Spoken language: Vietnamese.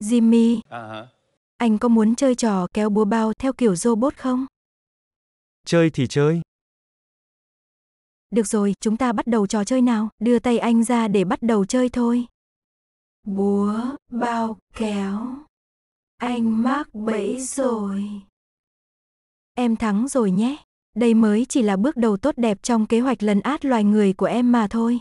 Jimmy, uh-huh. anh có muốn chơi trò kéo búa bao theo kiểu robot không? Chơi thì chơi. Được rồi, chúng ta bắt đầu trò chơi nào, đưa tay anh ra để bắt đầu chơi thôi. Búa, bao, kéo. Anh mắc bẫy rồi. Em thắng rồi nhé. Đây mới chỉ là bước đầu tốt đẹp trong kế hoạch lấn át loài người của em mà thôi.